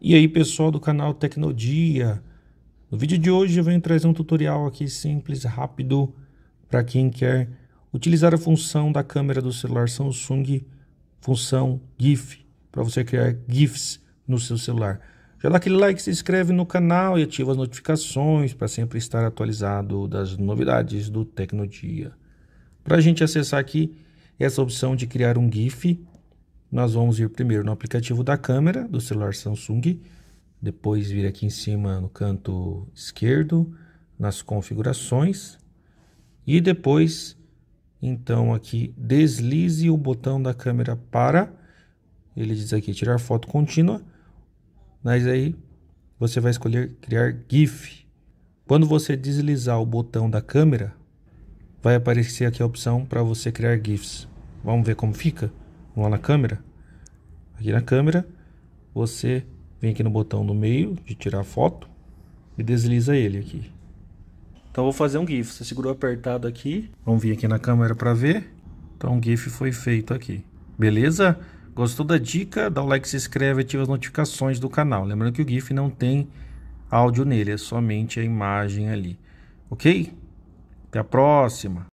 E aí pessoal do canal Tecnodia, no vídeo de hoje eu venho trazer um tutorial aqui simples, rápido, para quem quer utilizar a função da câmera do celular Samsung, função GIF, para você criar GIFs no seu celular. Já dá aquele like, se inscreve no canal e ativa as notificações para sempre estar atualizado das novidades do Tecnodia. Para a gente acessar aqui essa opção de criar um GIF, nós vamos ir primeiro no aplicativo da câmera do celular Samsung, depois vir aqui em cima no canto esquerdo, nas configurações, e depois, então aqui, deslize o botão da câmera para, ele diz aqui, tirar foto contínua, mas aí você vai escolher criar GIF. Quando você deslizar o botão da câmera, vai aparecer aqui a opção para você criar GIFs. Vamos ver como fica? Vamos lá na câmera. Aqui na câmera, você vem aqui no botão no meio de tirar foto e desliza ele aqui. Então vou fazer um GIF. Você segurou apertado aqui. Vamos vir aqui na câmera para ver. Então o GIF foi feito aqui. Beleza? Gostou da dica? Dá o like, se inscreve, ativa as notificações do canal. Lembrando que o GIF não tem áudio nele, é somente a imagem ali. Ok? Até a próxima!